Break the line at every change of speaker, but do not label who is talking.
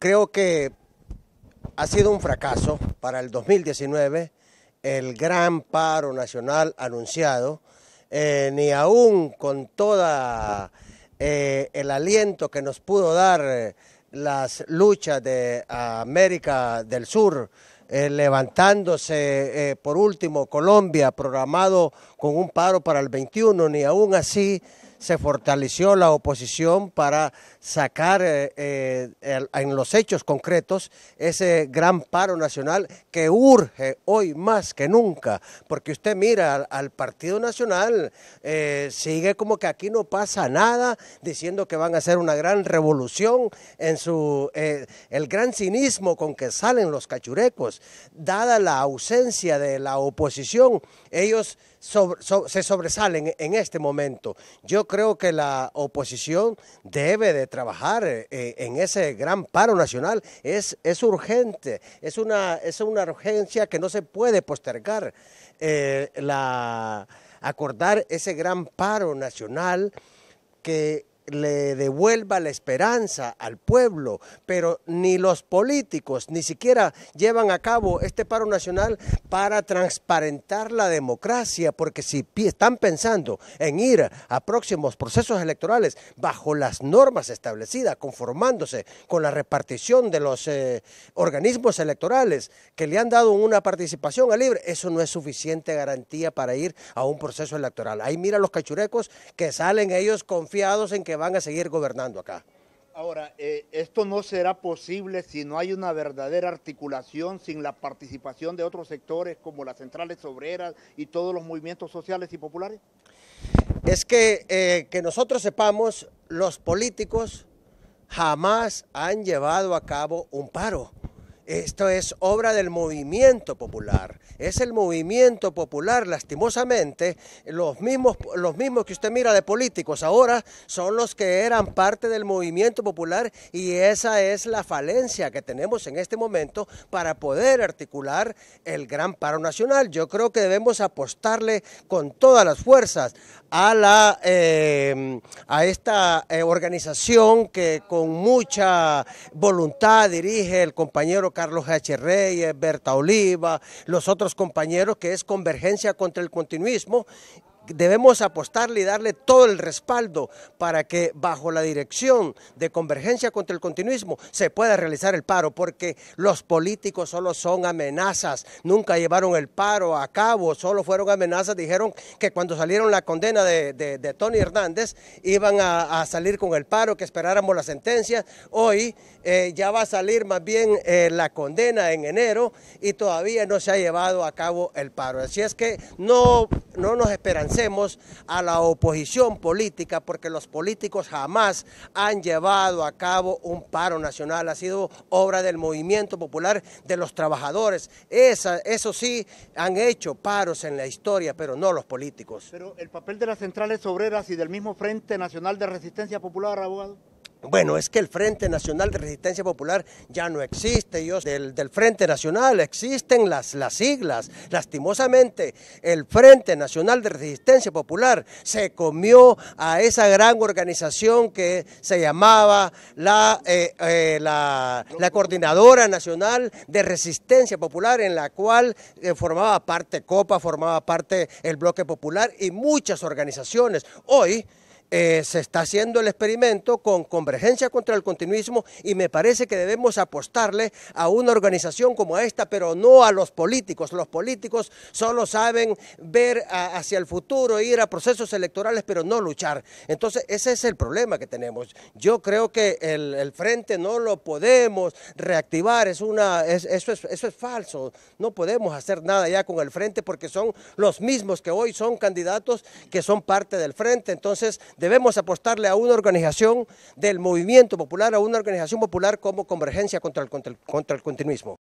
Creo que ha sido un fracaso para el 2019 el gran paro nacional anunciado, eh, ni aún con todo eh, el aliento que nos pudo dar eh, las luchas de América del Sur, levantándose por último Colombia, programado con un paro para el 21, ni aún así se fortaleció la oposición para sacar eh, eh, en los hechos concretos ese gran paro nacional que urge hoy más que nunca, porque usted mira al, Partido Nacional, eh, sigue como que aquí no pasa nada, diciendo que van a hacer una gran revolución en su, el gran cinismo con que salen los cachurecos, dada la ausencia de la oposición, ellos se sobresalen en este momento. Yo creo que la oposición debe de trabajar eh, eh, en ese gran paro nacional. Es, es urgente, es una, es una urgencia que no se puede postergar. Eh, la, acordar ese gran paro nacional que le devuelva la esperanza al pueblo, pero ni los políticos ni siquiera llevan a cabo este paro nacional para transparentar la democracia, porque si están pensando en ir a próximos procesos electorales bajo las normas establecidas, conformándose con la repartición de los eh, organismos electorales que le han dado una participación a Libre, eso no es suficiente garantía para ir a un proceso electoral. Ahí mira los cachurecos que salen ellos confiados en que van a seguir gobernando acá. Ahora, eh, esto no será posible si no hay una verdadera articulación sin la participación de otros sectores como las centrales obreras y todos los movimientos sociales y populares. Es que, eh, que nosotros sepamos, los políticos jamás han llevado a cabo un paro. Esto es obra del movimiento popular. Es el movimiento popular, lastimosamente, los mismos, los mismos que usted mira de políticos ahora son los que eran parte del movimiento popular y esa es la falencia que tenemos en este momento para poder articular el gran paro nacional. Yo creo que debemos apostarle con todas las fuerzas a, la, em, a esta eh, organización que con mucha voluntad dirige el compañero Carlos H. Reyes, Berta Oliva, los otros compañeros, que es convergencia contra el continuismo debemos apostarle y darle todo el respaldo para que bajo la dirección de convergencia contra el continuismo se pueda realizar el paro, porque los políticos solo son amenazas, nunca llevaron el paro a cabo, solo fueron amenazas, dijeron que cuando salieron la condena de, Tony Hernández iban a, salir con el paro, que esperáramos la sentencia, hoy eh, ya va a salir más bien eh, la condena en enero y todavía no se ha llevado a cabo el paro. Así es que no no nos esperancemos a la oposición política porque los políticos jamás han llevado a cabo un paro nacional. Ha sido obra del movimiento popular de los trabajadores. Esa, eso sí, han hecho paros en la historia, pero no los políticos. Pero el papel de las centrales obreras y del mismo Frente Nacional de Resistencia Popular, abogado. Bueno, es que el Frente Nacional de Resistencia Popular ya no existe. ellos del, Frente Nacional existen las, las siglas. Lastimosamente, el Frente Nacional de Resistencia Popular se comió a esa gran organización que se llamaba la, eh, eh, la, Coordinadora Nacional de Resistencia Popular, en la cual eh, formaba parte COPA, formaba parte el Bloque Popular y muchas organizaciones. Hoy, eh, se está haciendo el experimento con convergencia contra el continuismo y me parece que debemos apostarle a una organización como esta, pero no a los políticos. Los políticos solo saben ver hacia el futuro, ir a procesos electorales, pero no luchar. Entonces, ese es el problema que tenemos. Yo creo que el, frente no lo podemos reactivar, es una, eso, es, eso es falso. No podemos hacer nada ya con el frente porque son los mismos que hoy son candidatos que son parte del frente. Entonces, Debemos apostarle a una organización del movimiento popular, a una organización popular como Convergencia contra el, contra el, continuismo.